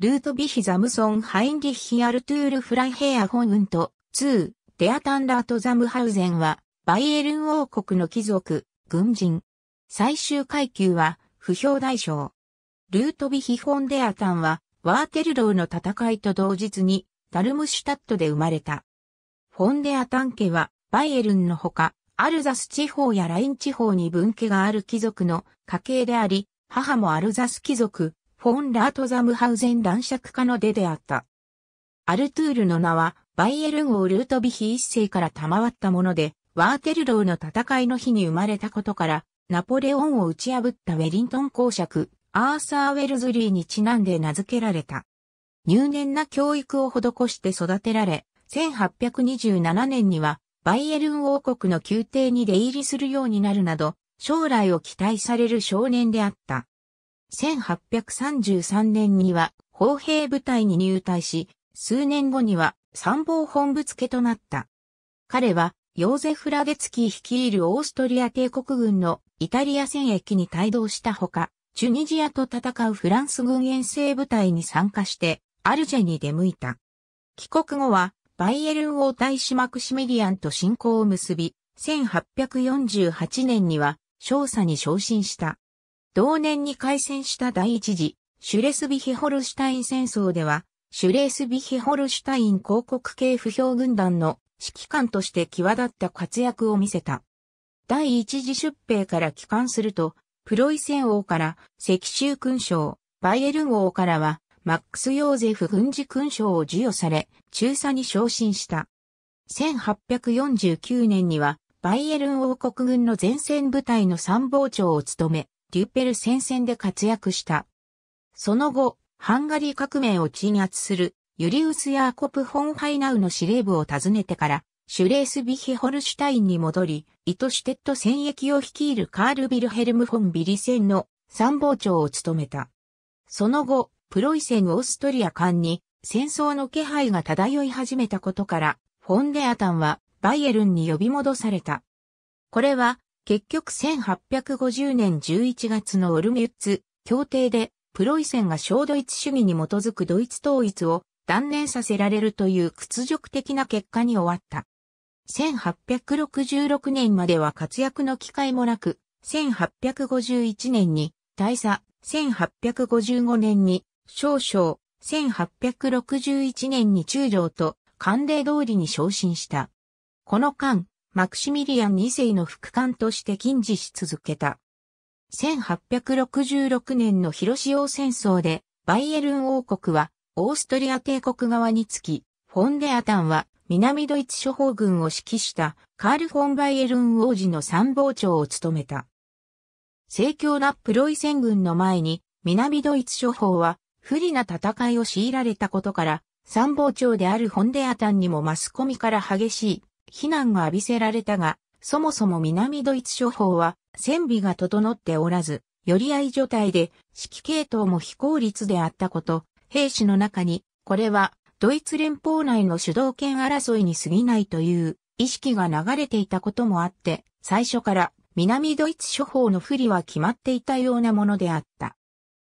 ルートビヒザムソン・ハインリッヒ・アルトゥール・フライヘア・ホンウント、ー、デアタンラート・ザムハウゼンは、バイエルン王国の貴族、軍人。最終階級は、不評代償。ルートビヒ・フォン・デアタンは、ワーテルローの戦いと同日に、ダルムシュタットで生まれた。フォン・デアタン家は、バイエルンのほか、アルザス地方やライン地方に分家がある貴族の家系であり、母もアルザス貴族、フォン・ラート・ザムハウゼン男爵家の出であった。アルトゥールの名は、バイエルン王ルートビヒ一世から賜ったもので、ワーテルローの戦いの日に生まれたことから、ナポレオンを打ち破ったウェリントン公爵、アーサー・ウェルズリーにちなんで名付けられた。入念な教育を施して育てられ、1827年には、バイエルン王国の宮廷に出入りするようになるなど、将来を期待される少年であった。1833年には砲兵部隊に入隊し、数年後には参謀本部付となった。彼は、ヨーゼフ・ラデツキー率いるオーストリア帝国軍のイタリア戦役に帯同したほか、チュニジアと戦うフランス軍遠征部隊に参加して、アルジェに出向いた。帰国後は、バイエルン王大使マクシミリアンと親交を結び、1848年には、少佐に昇進した。同年に開戦した第一次、シュレスビヒホルシュタイン戦争では、シュレスビヒホルシュタイン広告系不評軍団の指揮官として際立った活躍を見せた。第一次出兵から帰還すると、プロイセン王から石州勲章、バイエルン王からはマックス・ヨーゼフ軍事勲章を授与され、中佐に昇進した。1849年にはバイエルン王国軍の前線部隊の参謀長を務め、デュペル戦線で活躍した。その後、ハンガリー革命を鎮圧するユリウス・ヤーコプ・ホンハイナウの司令部を訪ねてから、シュレースビヒホルシュタインに戻り、イトシュテッド戦役を率いるカール・ビルヘルム・フォン・ビリ戦の参謀長を務めた。その後、プロイセン・オーストリア間に戦争の気配が漂い始めたことから、フォンデアタンはバイエルンに呼び戻された。これは結局1850年11月のオルミュッツ協定でプロイセンが小ドイツ主義に基づくドイツ統一を断念させられるという屈辱的な結果に終わった。1866年までは活躍の機会もなく、1851年に大佐、1855年に少将、1861年に中将と官邸通りに昇進した。この間、マクシミリアン2世の副官として禁止し続けた。1866年の広潮戦争で、バイエルン王国は、オーストリア帝国側につき、フォンデアタンは、南ドイツ諸方軍を指揮した、カール・フォン・バイエルン王子の参謀長を務めた。盛況なプロイセン軍の前に、南ドイツ諸方は、不利な戦いを強いられたことから、参謀長であるフォンデアタンにもマスコミから激しい非難が浴びせられたが、そもそも南ドイツ諸法は戦備が整っておらず、より合い状態で指揮系統も非効率であったこと、兵士の中に、これはドイツ連邦内の主導権争いに過ぎないという意識が流れていたこともあって、最初から南ドイツ諸法の不利は決まっていたようなものであった。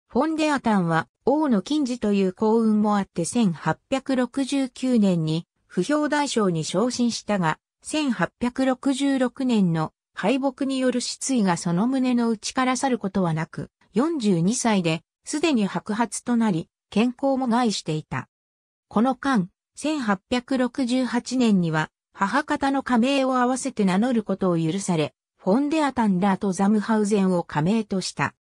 フォンデアタンは王の禁止という幸運もあって1869年に不評大将に昇進したが、1866年の敗北による失意がその胸の内から去ることはなく、42歳で、すでに白髪となり、健康も害していた。この間、1868年には、母方の加盟を合わせて名乗ることを許され、フォンデアタンラーとザムハウゼンを加盟とした。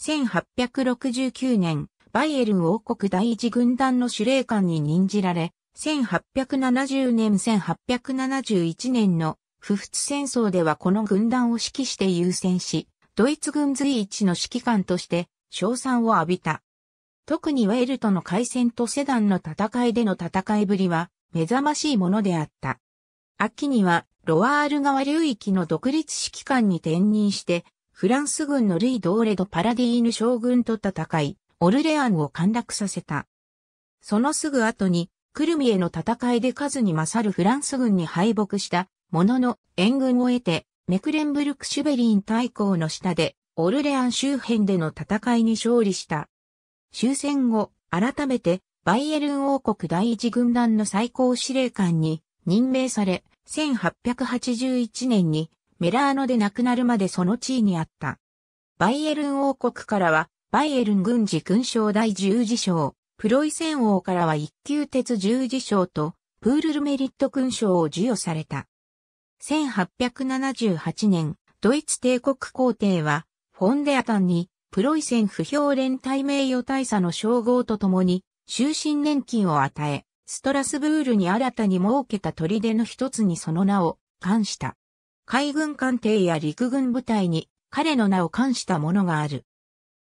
1869年、バイエルン王国第一軍団の司令官に任じられ、1870年1871年の不仏戦争ではこの軍団を指揮して優先し、ドイツ軍随一の指揮官として称賛を浴びた。特にウェールとの海戦とセダンの戦いでの戦いぶりは目覚ましいものであった。秋にはロワール川流域の独立指揮官に転任して、フランス軍のルイ・ドーレド・パラディーヌ将軍と戦い、オルレアンを陥落させた。そのすぐ後にクルミへの戦いで数に勝るフランス軍に敗北したものの援軍を得てメクレンブルク・シュベリン大公の下でオルレアン周辺での戦いに勝利した。終戦後、改めてバイエルン王国第一軍団の最高司令官に任命され、1881年にメラーノで亡くなるまでその地位にあった。バイエルン王国からは、バイエルン軍事勲章第十字章、プロイセン王からは一級鉄十字章とプールルメリット勲章を授与された。1878年、ドイツ帝国皇帝は、フォンデアタンに、プロイセン不評連帯名誉大佐の称号とともに、終身年金を与え、ストラスブールに新たに設けた砦の一つにその名を冠した。海軍艦艇や陸軍部隊に彼の名を冠したものがある。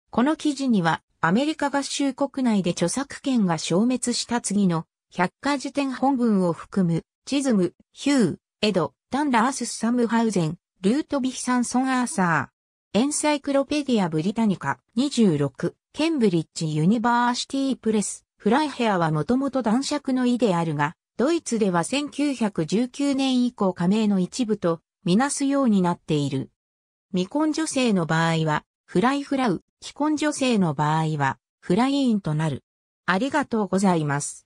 この記事にはアメリカ合衆国内で著作権が消滅した次の百科事典本文を含む、チズム、ヒュー、エド、ダンラース・サムハウゼン、ルート・ビヒサンソン・アーサー、エンサイクロペディア・ブリタニカ26、ケンブリッジ・ユニバーシティ・プレス、フライヘアはもともと男爵の意であるが、ドイツでは1919年以降加盟の一部とみなすようになっている。未婚女性の場合は、フライフラウ、既婚女性の場合は、フライインとなる。ありがとうございます。